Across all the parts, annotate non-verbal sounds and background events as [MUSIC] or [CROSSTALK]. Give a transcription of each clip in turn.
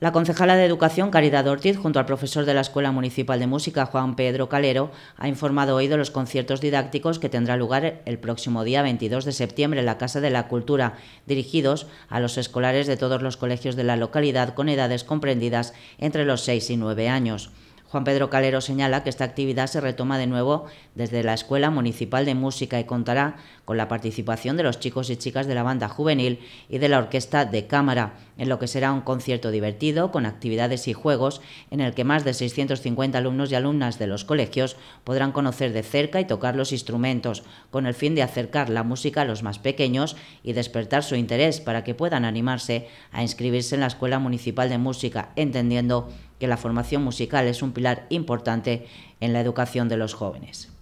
La concejala de Educación, Caridad Ortiz, junto al profesor de la Escuela Municipal de Música, Juan Pedro Calero, ha informado hoy de los conciertos didácticos que tendrá lugar el próximo día 22 de septiembre en la Casa de la Cultura, dirigidos a los escolares de todos los colegios de la localidad con edades comprendidas entre los 6 y 9 años. Juan Pedro Calero señala que esta actividad se retoma de nuevo desde la Escuela Municipal de Música y contará con la participación de los chicos y chicas de la banda juvenil y de la orquesta de cámara, en lo que será un concierto divertido con actividades y juegos en el que más de 650 alumnos y alumnas de los colegios podrán conocer de cerca y tocar los instrumentos, con el fin de acercar la música a los más pequeños y despertar su interés para que puedan animarse a inscribirse en la Escuela Municipal de Música, entendiendo que la formación musical es un pilar importante en la educación de los jóvenes.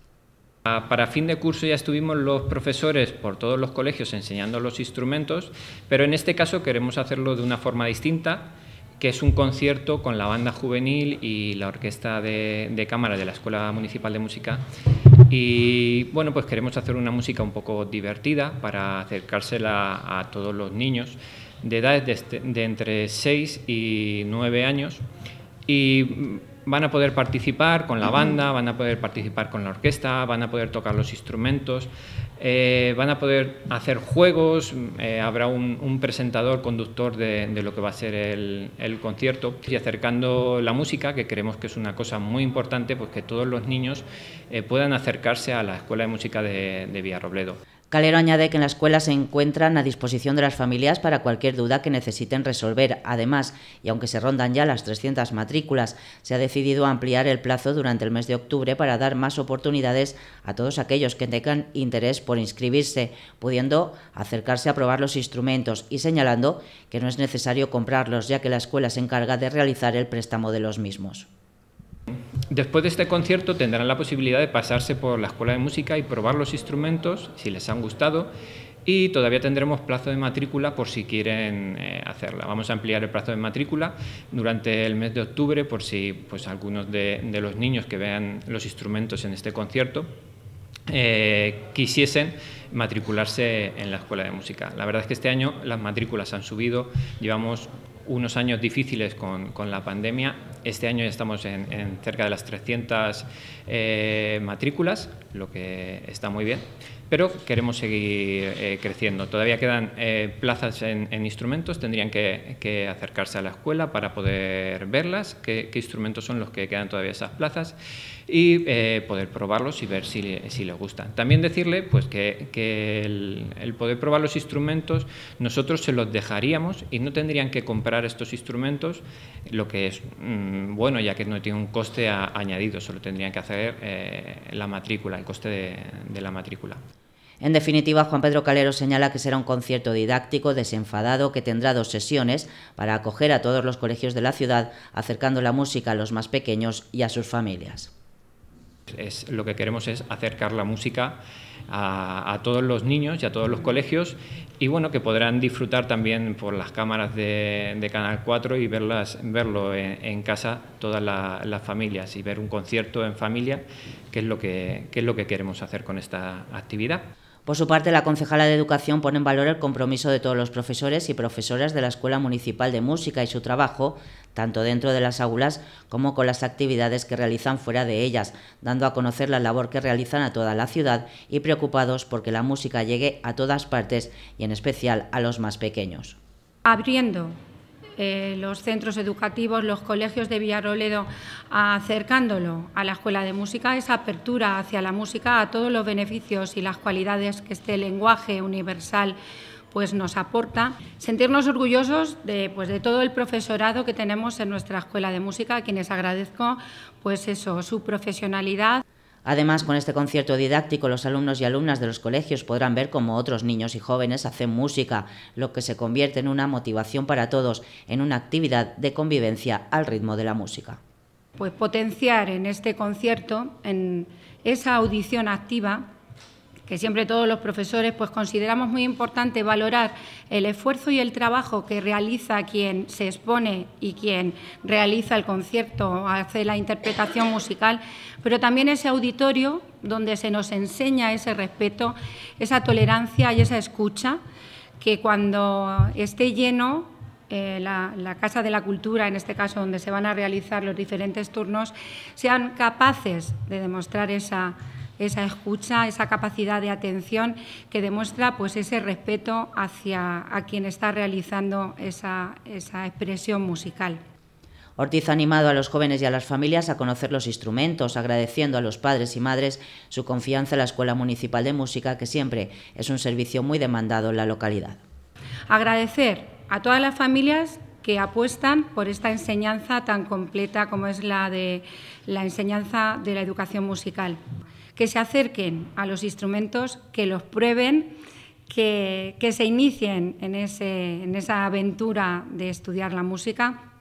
Ah, para fin de curso ya estuvimos los profesores por todos los colegios enseñando los instrumentos, pero en este caso queremos hacerlo de una forma distinta, que es un concierto con la banda juvenil y la orquesta de, cámara de la Escuela Municipal de Música. Y bueno, pues queremos hacer una música un poco divertida para acercársela a todos los niños de edades de, este, de entre 6 y 9 años y van a poder participar con la banda, van a poder participar con la orquesta, van a poder tocar los instrumentos, eh, van a poder hacer juegos, eh, habrá un, presentador, conductor de, lo que va a ser el, concierto y acercando la música, que creemos que es una cosa muy importante, pues que todos los niños eh, puedan acercarse a la Escuela de Música de, de Villarrobledo. Calero añade que en la escuela se encuentran a disposición de las familias para cualquier duda que necesiten resolver. Además, y aunque se rondan ya las 300 matrículas, se ha decidido ampliar el plazo durante el mes de octubre para dar más oportunidades a todos aquellos que tengan interés por inscribirse, pudiendo acercarse a probar los instrumentos y señalando que no es necesario comprarlos, ya que la escuela se encarga de realizar el préstamo de los mismos. Después de este concierto tendrán la posibilidad de pasarse por la escuela de música y probar los instrumentos si les han gustado y todavía tendremos plazo de matrícula por si quieren eh, hacerla. Vamos a ampliar el plazo de matrícula durante el mes de octubre por si pues, algunos de, los niños que vean los instrumentos en este concierto eh, quisiesen matricularse en la escuela de música. La verdad es que este año las matrículas han subido, llevamos unos años difíciles con, la pandemia. Este año ya estamos en, cerca de las 300 eh, matrículas lo que está muy bien, pero queremos seguir eh, creciendo. Todavía quedan eh, plazas en, instrumentos, tendrían que, acercarse a la escuela para poder verlas, qué, instrumentos son los que quedan todavía esas plazas y eh, poder probarlos y ver si, les gustan. También decirle pues, que, el, poder probar los instrumentos nosotros se los dejaríamos y no tendrían que comprar estos instrumentos, lo que es mm, bueno ya que no tiene un coste añadido, solo tendrían que hacer la matrícula, coste de, la matrícula. En definitiva, Juan Pedro Calero señala que será un concierto didáctico, desenfadado, que tendrá dos sesiones para acoger a todos los colegios de la ciudad, acercando la música a los más pequeños y a sus familias lo que queremos es acercar la música a, todos los niños y a todos los colegios y bueno, que podrán disfrutar también por las cámaras de, Canal 4 y verlo en, casa todas las familias y ver un concierto en familia, que, es lo que queremos hacer con esta actividad. Por su parte, la concejala de Educación pone en valor el compromiso de todos los profesores y profesoras de la Escuela Municipal de Música y su trabajo, tanto dentro de las aulas como con las actividades que realizan fuera de ellas, dando a conocer la labor que realizan a toda la ciudad y preocupados porque la música llegue a todas partes y en especial a los más pequeños. Abriendo eh, los centros educativos, los colegios de Villaroledo, acercándolo a la escuela de música, esa apertura hacia la música, a todos los beneficios y las cualidades que este lenguaje universal pues nos aporta. Sentirnos orgullosos de, pues, de todo el profesorado que tenemos en nuestra escuela de música, a quienes agradezco pues eso, su profesionalidad. Además, con este concierto didáctico, los alumnos y alumnas de los colegios podrán ver cómo otros niños y jóvenes hacen música, lo que se convierte en una motivación para todos, en una actividad de convivencia al ritmo de la música. Pues potenciar en este concierto, en esa audición activa, que siempre todos los profesores pues consideramos muy importante valorar el esfuerzo y el trabajo que realiza quien se expone y quien realiza el concierto, hace la interpretación [COUGHS] musical, pero también ese auditorio donde se nos enseña ese respeto, esa tolerancia y esa escucha que cuando esté lleno eh, la, la, Casa de la Cultura, en este caso donde se van a realizar los diferentes turnos, sean capaces de demostrar esa esa escucha, esa capacidad de atención que demuestra pues, ese respeto hacia a quien está realizando esa, esa expresión musical. Ortiz ha animado a los jóvenes y a las familias a conocer los instrumentos, agradeciendo a los padres y madres su confianza en la Escuela Municipal de Música, que siempre es un servicio muy demandado en la localidad. Agradecer a todas las familias que apuestan por esta enseñanza tan completa como es la de la enseñanza de la educación musical que se acerquen a los instrumentos, que los prueben, que, se inicien en esa aventura de estudiar la música